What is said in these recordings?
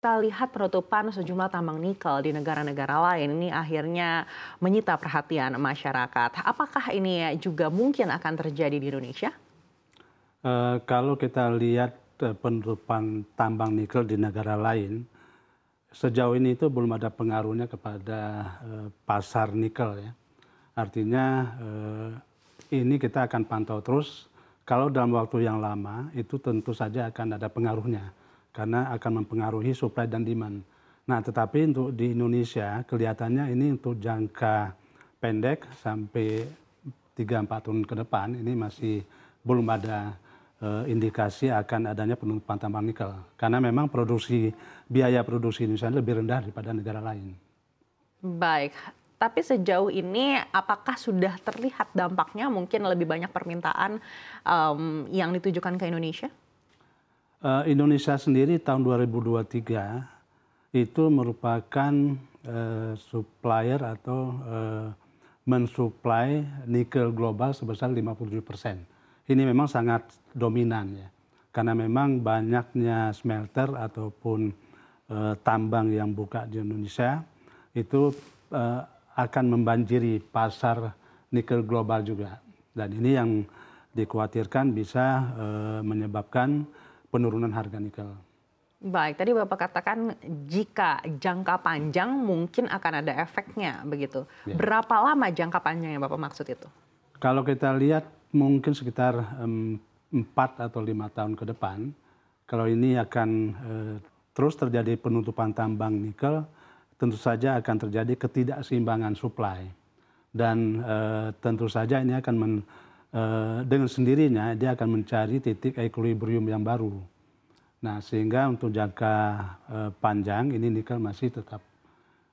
Kita lihat penutupan sejumlah tambang nikel di negara-negara lain ini akhirnya menyita perhatian masyarakat. Apakah ini juga mungkin akan terjadi di Indonesia? Uh, kalau kita lihat uh, penutupan tambang nikel di negara lain, sejauh ini itu belum ada pengaruhnya kepada uh, pasar nikel ya. Artinya uh, ini kita akan pantau terus. Kalau dalam waktu yang lama itu tentu saja akan ada pengaruhnya karena akan mempengaruhi supply dan demand. Nah, tetapi untuk di Indonesia kelihatannya ini untuk jangka pendek sampai 3-4 tahun ke depan ini masih belum ada e, indikasi akan adanya penumpukan tambang nikel karena memang produksi biaya produksi Indonesia lebih rendah daripada negara lain. Baik, tapi sejauh ini apakah sudah terlihat dampaknya mungkin lebih banyak permintaan um, yang ditujukan ke Indonesia? Eh, Indonesia sendiri tahun 2023 itu merupakan eh, supplier atau eh, mensuplai nikel global sebesar 57 persen. Ini memang sangat dominan ya, karena memang banyaknya smelter ataupun uh, tambang yang buka di Indonesia itu uh, akan membanjiri pasar nikel global juga. Dan ini yang dikhawatirkan bisa e, menyebabkan penurunan harga nikel. Baik, tadi Bapak katakan jika jangka panjang mungkin akan ada efeknya begitu. Ya. Berapa lama jangka panjang yang Bapak maksud itu? Kalau kita lihat mungkin sekitar um, atau lima tahun ke depan, kalau ini akan uh, terus terjadi penutupan tambang nikel, tentu saja akan terjadi ketidakseimbangan supply. Dan uh, tentu saja ini akan men Eh, dengan sendirinya dia akan mencari titik equilibrium yang baru. Nah, sehingga untuk jangka eh, panjang ini nikel masih tetap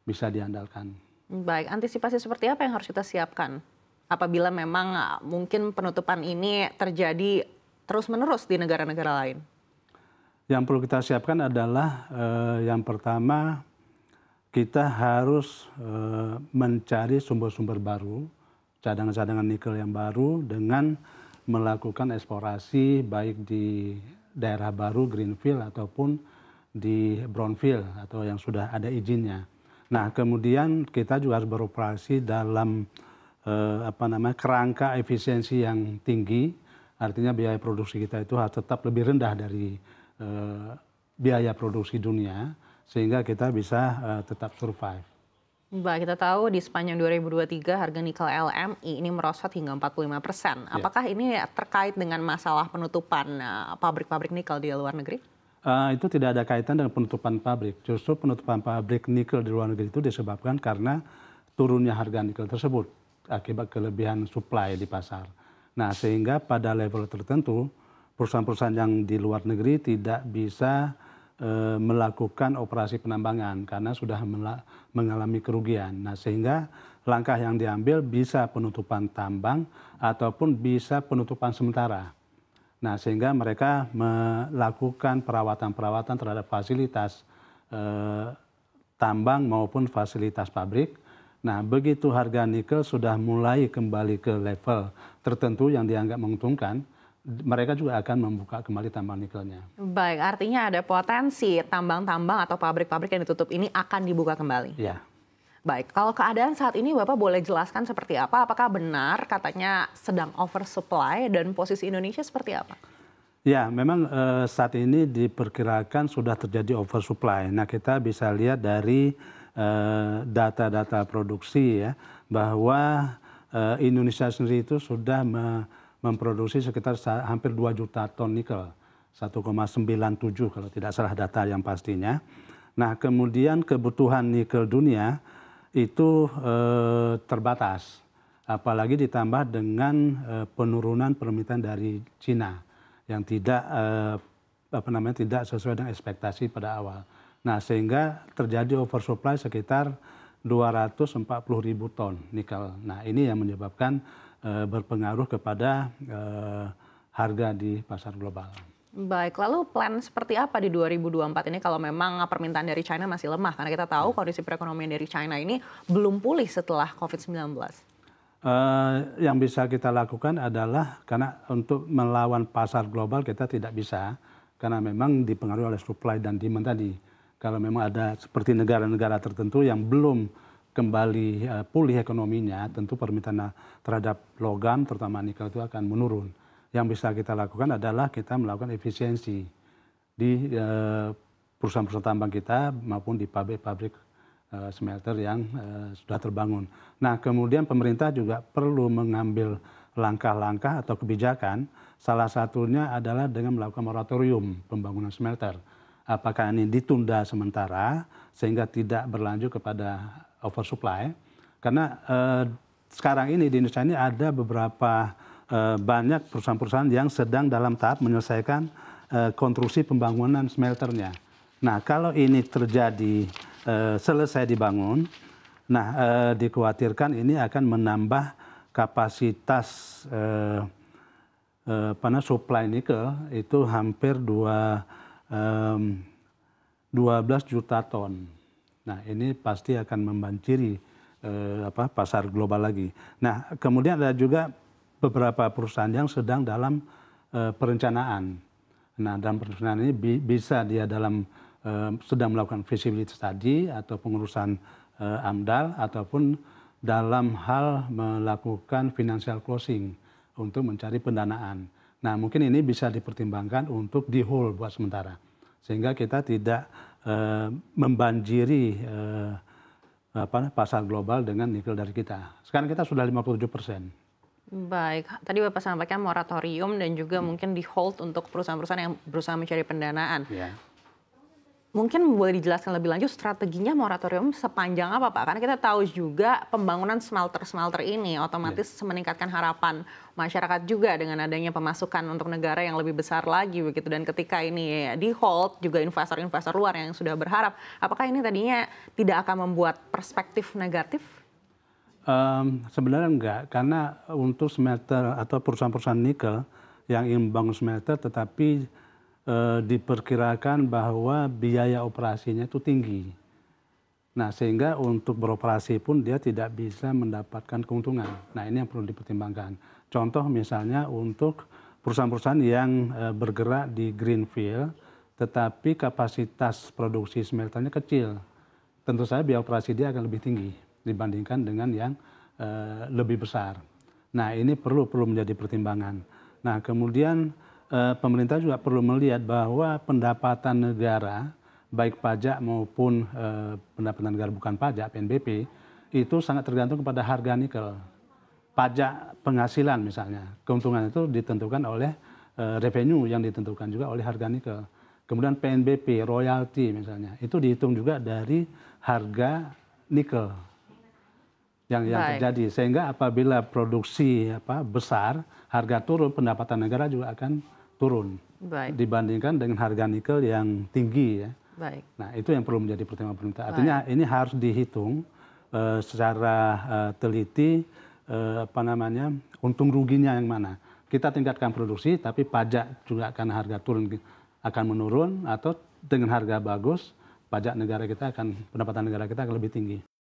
bisa diandalkan. Baik, antisipasi seperti apa yang harus kita siapkan apabila memang eh, mungkin penutupan ini terjadi terus-menerus di negara-negara lain? Yang perlu kita siapkan adalah eh, yang pertama kita harus eh, mencari sumber-sumber baru cadangan-cadangan nikel yang baru dengan melakukan eksplorasi baik di daerah baru greenfield ataupun di brownfield atau yang sudah ada izinnya. Nah, kemudian kita juga harus beroperasi dalam eh, apa namanya kerangka efisiensi yang tinggi. Artinya biaya produksi kita itu harus tetap lebih rendah dari eh, biaya produksi dunia sehingga kita bisa eh, tetap survive. Mbak, kita tahu di sepanjang 2023 harga nikel LMI ini merosot hingga 45 persen. Iya. Apakah ya. ini terkait dengan masalah penutupan eh, pabrik-pabrik nikel di luar negeri? Uh, itu tidak ada kaitan dengan penutupan pabrik. Justru penutupan pabrik nikel di luar negeri itu disebabkan karena turunnya harga nikel tersebut akibat kelebihan supply di pasar. Nah, sehingga pada level tertentu perusahaan-perusahaan yang di luar negeri tidak bisa Eh, melakukan operasi penambangan karena sudah mengalami kerugian. Nah, sehingga langkah yang diambil bisa penutupan tambang ataupun bisa penutupan sementara. Nah, sehingga mereka melakukan perawatan-perawatan terhadap fasilitas eh, tambang maupun fasilitas pabrik. Nah, begitu harga nikel sudah mulai kembali ke level tertentu yang dianggap menguntungkan, mereka juga akan membuka kembali tambang nikelnya. Baik, artinya ada potensi tambang-tambang atau pabrik-pabrik yang ditutup ini akan dibuka kembali. Ya. Baik, kalau keadaan saat ini Bapak boleh jelaskan seperti apa? Apakah benar katanya sedang oversupply dan posisi Indonesia seperti apa? Ya, memang eh, saat ini diperkirakan sudah terjadi oversupply. Nah, kita bisa lihat dari eh, data-data eh, produksi ya bahwa eh, Indonesia sendiri itu sudah me memproduksi sekitar hampir 2 juta ton nikel, 1,97 kalau tidak salah data yang pastinya. Nah, kemudian kebutuhan nikel dunia itu eh, terbatas, apalagi ditambah dengan eh, penurunan permintaan dari Cina yang tidak eh, apa namanya tidak sesuai dengan ekspektasi pada awal. Nah, sehingga terjadi oversupply sekitar 240 ribu ton nikel. Nah ini yang menyebabkan e, berpengaruh kepada e, harga di pasar global. Baik, lalu plan seperti apa di 2024 ini kalau memang permintaan dari China masih lemah? Karena kita tahu iya. kondisi perekonomian dari China ini belum pulih setelah COVID-19. Uh, eh, yang bisa kita lakukan adalah karena untuk melawan pasar global kita tidak bisa karena memang dipengaruhi oleh supply dan demand tadi kalau memang ada seperti negara-negara tertentu yang belum kembali eh, pulih ekonominya, tentu permintaan terhadap logam, terutama nikel itu akan menurun. Yang bisa kita lakukan adalah kita melakukan efisiensi di eh, perusahaan-perusahaan tambang kita maupun di pabrik-pabrik eh, smelter yang sudah terbangun. Nah, kemudian pemerintah juga perlu mengambil langkah-langkah atau kebijakan. Salah satunya adalah dengan melakukan moratorium pembangunan smelter apakah ini ditunda sementara sehingga tidak berlanjut kepada oversupply karena eh, sekarang ini di Indonesia ini ada beberapa eh, banyak perusahaan-perusahaan yang sedang dalam tahap menyelesaikan eh, konstruksi pembangunan smelternya. Nah, kalau ini terjadi eh, selesai dibangun, nah eh, dikhawatirkan ini akan menambah kapasitas eh, eh, panas supply nikel itu hampir dua 12 juta ton. Nah, ini pasti akan membanjiri uh, apa pasar global lagi. Nah, kemudian ada juga beberapa perusahaan yang sedang dalam uh, perencanaan. Nah, dalam perencanaan ini bi bisa dia dalam uh, sedang melakukan feasibility study atau pengurusan uh, AMDAL ataupun dalam hal melakukan financial closing untuk mencari pendanaan. Nah mungkin ini bisa dipertimbangkan untuk di hold buat sementara sehingga kita tidak eh, membanjiri eh, apa, pasar global dengan nikel dari kita. Sekarang kita sudah 57 persen. Baik, tadi Bapak sampaikan moratorium dan juga hmm. mungkin di hold untuk perusahaan-perusahaan yang berusaha mencari pendanaan. Yeah. Mungkin boleh dijelaskan lebih lanjut strateginya moratorium sepanjang apa Pak? Karena kita tahu juga pembangunan smelter-smelter ini otomatis yeah. meningkatkan harapan masyarakat juga dengan adanya pemasukan untuk negara yang lebih besar lagi begitu. Dan ketika ini ya, di hold juga investor-investor luar yang sudah berharap, apakah ini tadinya tidak akan membuat perspektif negatif? Um, sebenarnya enggak, karena untuk smelter atau perusahaan-perusahaan nikel yang ingin membangun smelter tetapi Eh, diperkirakan bahwa biaya operasinya itu tinggi. Nah, sehingga untuk beroperasi pun dia tidak bisa mendapatkan keuntungan. Nah, ini yang perlu dipertimbangkan. Contoh misalnya untuk perusahaan-perusahaan yang eh, bergerak di greenfield, tetapi kapasitas produksi smelternya kecil. Tentu saja biaya operasi dia akan lebih tinggi dibandingkan dengan yang eh, lebih besar. Nah, ini perlu perlu menjadi pertimbangan. Nah, kemudian Eh, pemerintah juga perlu melihat bahwa pendapatan negara baik pajak maupun eh, pendapatan negara bukan pajak PNBP itu sangat tergantung kepada harga nikel. Pajak penghasilan misalnya, keuntungan itu ditentukan oleh eh, revenue yang ditentukan juga oleh harga nikel. Kemudian PNBP, royalti misalnya, itu dihitung juga dari harga nikel yang yang Baik. terjadi sehingga apabila produksi apa besar harga turun pendapatan negara juga akan turun Baik. dibandingkan dengan harga nikel yang tinggi ya. Baik. Nah itu yang perlu menjadi pertimbangan pemerintah. Artinya Baik. ini harus dihitung uh, secara uh, teliti uh, apa namanya untung ruginya yang mana. Kita tingkatkan produksi tapi pajak juga akan harga turun akan menurun atau dengan harga bagus pajak negara kita akan pendapatan negara kita akan lebih tinggi.